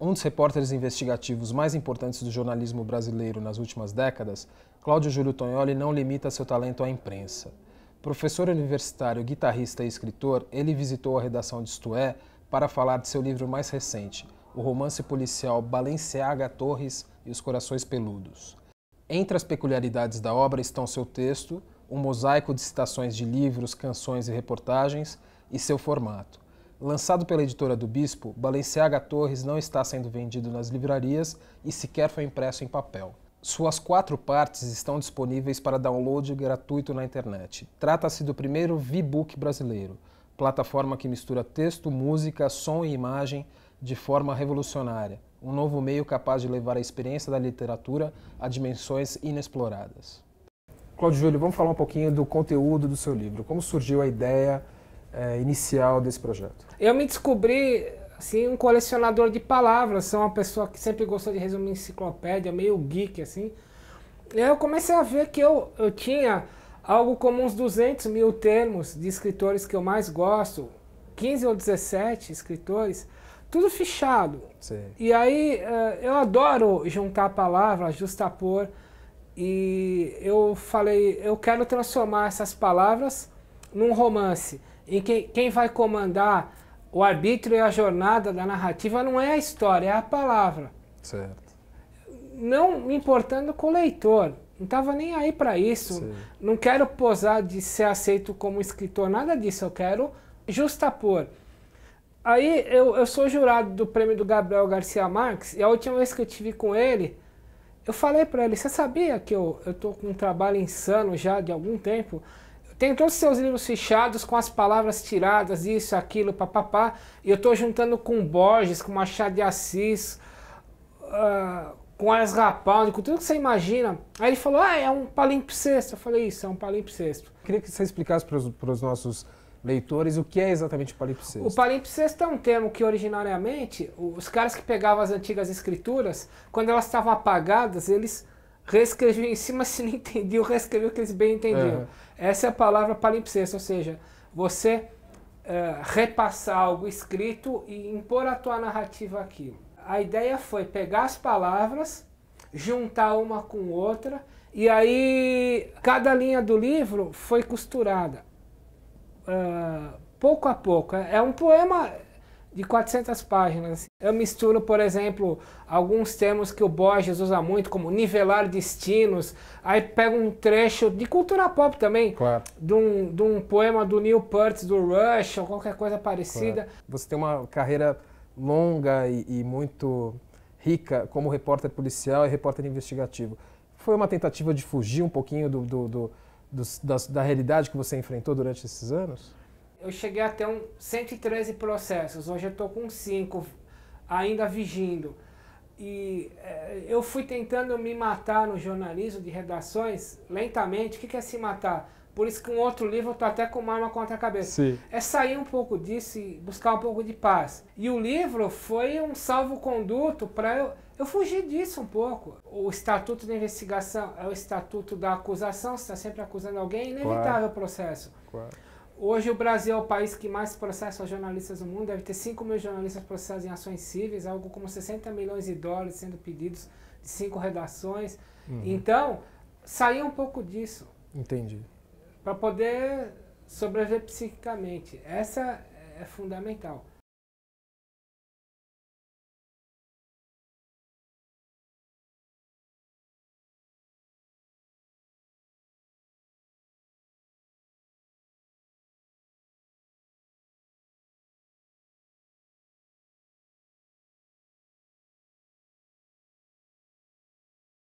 um dos repórteres investigativos mais importantes do jornalismo brasileiro nas últimas décadas, Cláudio Júlio Tognoli não limita seu talento à imprensa. Professor universitário, guitarrista e escritor, ele visitou a redação de Isto é para falar de seu livro mais recente, o romance policial Balenciaga Torres e os Corações Peludos. Entre as peculiaridades da obra estão seu texto, um mosaico de citações de livros, canções e reportagens, e seu formato. Lançado pela editora do Bispo, Balenciaga Torres não está sendo vendido nas livrarias e sequer foi impresso em papel. Suas quatro partes estão disponíveis para download gratuito na internet. Trata-se do primeiro V-Book brasileiro, plataforma que mistura texto, música, som e imagem de forma revolucionária, um novo meio capaz de levar a experiência da literatura a dimensões inexploradas. Cláudio Júlio, vamos falar um pouquinho do conteúdo do seu livro. Como surgiu a ideia? é, inicial desse projeto? Eu me descobri assim um colecionador de palavras, sou uma pessoa que sempre gostou de resumir enciclopédia, meio geek assim. E aí eu comecei a ver que eu, eu tinha algo como uns 200 mil termos de escritores que eu mais gosto, 15 ou 17 escritores, tudo fichado. Sim. E aí é, eu adoro juntar palavras, justapor, e eu falei, eu quero transformar essas palavras num romance e que quem vai comandar o arbítrio e a jornada da narrativa não é a história, é a palavra. Certo. Não me importando com o leitor. Não estava nem aí para isso. Sim. Não quero posar de ser aceito como escritor, nada disso. Eu quero justapor. Aí eu, eu sou jurado do prêmio do Gabriel Garcia Marques e a última vez que eu tive com ele, eu falei para ele: Você sabia que eu, eu com um trabalho insano já de algum tempo? Tem todos os seus livros fechados com as palavras tiradas, isso, aquilo, papapá. E eu estou juntando com Borges, com Machado de Assis, uh, com As Rapaldi, com tudo que você imagina. Aí ele falou, ah, é um palimpsesto. Eu falei, isso, é um palimpsesto. queria que você explicasse para os nossos leitores o que é exatamente o palimpsesto. O palimpsesto é um termo que originariamente os caras que pegavam as antigas escrituras, quando elas estavam apagadas, eles reescreveu em cima se não entendiam, reescreveu o que eles bem entendiam. Uhum. Essa é a palavra palimpsesto, ou seja, você uh, repassar algo escrito e impor a tua narrativa aqui. A ideia foi pegar as palavras, juntar uma com outra, e aí cada linha do livro foi costurada. Uh, pouco a pouco. É um poema de 400 páginas. Eu misturo, por exemplo, alguns termos que o Borges usa muito, como nivelar destinos. Aí pego um trecho de cultura pop também, claro. de, um, de um poema do Neil Peart, do Rush, ou qualquer coisa parecida. Claro. Você tem uma carreira longa e, e muito rica como repórter policial e repórter investigativo. Foi uma tentativa de fugir um pouquinho do, do, do, do da, da realidade que você enfrentou durante esses anos? eu cheguei até um 113 processos, hoje eu estou com 5 ainda vigindo. E é, eu fui tentando me matar no jornalismo de redações lentamente. O que, que é se matar? Por isso que um outro livro eu tá tô até com uma arma contra a cabeça. Sim. É sair um pouco disso e buscar um pouco de paz. E o livro foi um salvo-conduto para eu, eu fugir disso um pouco. O estatuto da investigação é o estatuto da acusação, você está sempre acusando alguém, é inevitável claro. processo. Claro. Hoje o Brasil é o país que mais processa jornalistas no mundo, deve ter 5 mil jornalistas processados em ações cíveis, algo como 60 milhões de dólares sendo pedidos de cinco redações. Uhum. Então, sair um pouco disso. Entendi. Para poder sobreviver psiquicamente. Essa é fundamental.